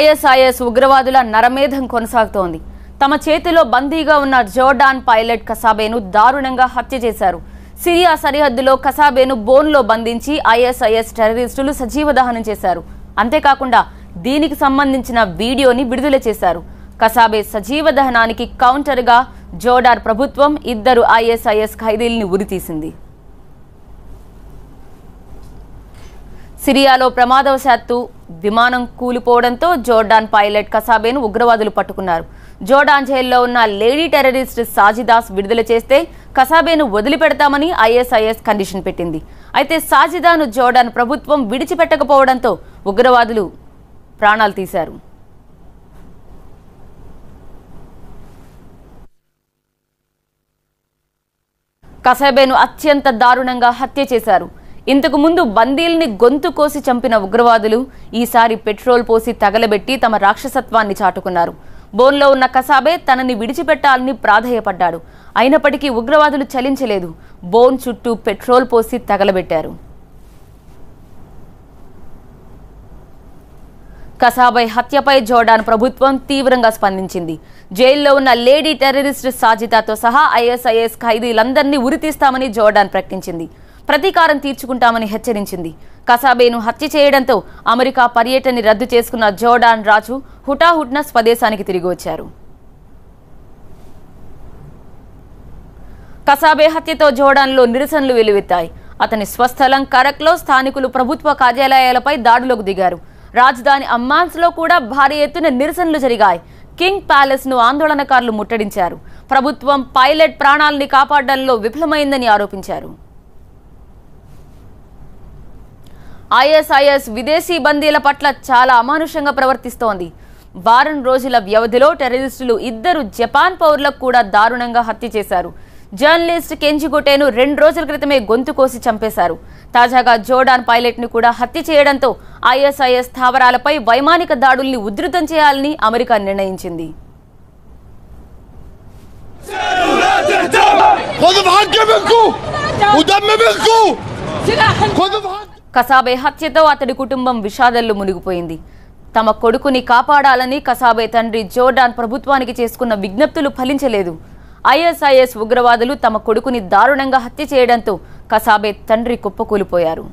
ISIS ఉగ్రవాదుల నరమేధం కొనసాగుతోంది తమ చేతిలో బందీగా ఉన్న జోర్డాన్ పైలట్ కసాబేను దారుణంగా హత్య చేశారు సిరియా సరిహద్దులో కసాబేను బోన్లో బంధించి ఐఎస్ఐఎస్ టెర్రరిస్టులు సజీవ దహనం చేశారు అంతేకాకుండా దీనికి సంబంధించిన వీడియోని విడుదల చేశారు కసాబే సజీవ దహనానికి కౌంటర్గా జోడార్ ప్రభుత్వం ఇద్దరు ఐఎస్ఐఎస్ ఖైదీల్ని ఉరితీసింది సిరియాలో ప్రమాదవశాత్తు విమానం కూలిపోవడంతో జోర్డాన్ పైలట్ కసాబేను ఉగ్రవాదులు పట్టుకున్నారు జోర్డాన్ జైల్లో ఉన్న లేడీ టెర్రరిస్ట్ సాజిదాస్ విడుదల చేస్తే కసాబేను వదిలిపెడతామని ఐఎస్ఐఎస్ కండిషన్ పెట్టింది అయితే సాజిదాను జోర్డాన్ ప్రభుత్వం విడిచిపెట్టకపోవడంతో ఉగ్రవాదులు ప్రాణాలు తీశారు కసాబేను అత్యంత దారుణంగా హత్య చేశారు ఇంతకు ముందు బందీల్ని గొంతు కోసి చంపిన ఉగ్రవాదులు ఈసారి పెట్రోల్ పోసి తగలబెట్టి తమ రాక్షసత్వాన్ని చాటుకున్నారు బోన్లో ఉన్న కసాబే తనని విడిచిపెట్టాలని ప్రాధేయపడ్డాడు అయినప్పటికీ ఉగ్రవాదులు చలించలేదు బోన్ చుట్టూ పెట్రోల్ పోసి తగలబెట్టారు కసాబై హత్యపై జోర్డాన్ ప్రభుత్వం తీవ్రంగా స్పందించింది జైల్లో ఉన్న లేడీ టెర్రరిస్ట్ సాజితాతో సహా ఐఎస్ఐఎస్ ఖైదీలందరినీ ఉరితీస్తామని జోర్డాన్ ప్రకటించింది ప్రతీకారం తీర్చుకుంటామని హెచ్చరించింది కసాబేను హత్య చేయడంతో అమెరికా పర్యటనని రద్దు చేసుకున్న జోర్డాన్ రాజు హుటాహుట్న స్వదేశానికి తిరిగి వచ్చారు కసాబే హత్యతో జోర్డాన్లో నిరసనలు వెలువెత్తాయి అతని స్వస్థలం కరక్లో స్థానికులు ప్రభుత్వ కార్యాలయాలపై దాడులకు దిగారు రాజధాని అమ్మాన్స్లో కూడా భారీ ఎత్తున నిరసనలు జరిగాయి కింగ్ ప్యాలెస్ ను ఆందోళనకారులు ముట్టడించారు ప్రభుత్వం పైలట్ ప్రాణాల్ని కాపాడడంలో విఫలమైందని ఆరోపించారు ఐఎస్ఐఎస్ విదేశీ బందీల పట్ల చాలా అమానుషంగా ప్రవర్తిస్తోంది వారం రోజుల వ్యవధిలో టెర్రరిస్టులు ఇద్దరు జపాన్ పౌరులకు కూడా దారుణంగా హత్య చేశారు జర్నలిస్ట్ కెంజిగుటేను రెండు రోజుల క్రితమే గొంతు కోసి చంపేశారు తాజాగా జోర్డాన్ ను కూడా హత్య చేయడంతో ఐఎస్ఐఎస్ స్థావరాలపై వైమానిక దాడుల్ని ఉధృతం చేయాలని అమెరికా నిర్ణయించింది కసాబే హత్యతో అతడి కుటుంబం విషాదంలో మునిగిపోయింది తమ కొడుకుని కాపాడాలని కసాబే తండ్రి జోర్డాన్ ప్రభుత్వానికి చేసుకున్న విజ్ఞప్తులు ఫలించలేదు ఐఎస్ఐఎస్ ఉగ్రవాదులు తమ కొడుకుని దారుణంగా హత్య చేయడంతో కసాబే తండ్రి కుప్పకూలిపోయారు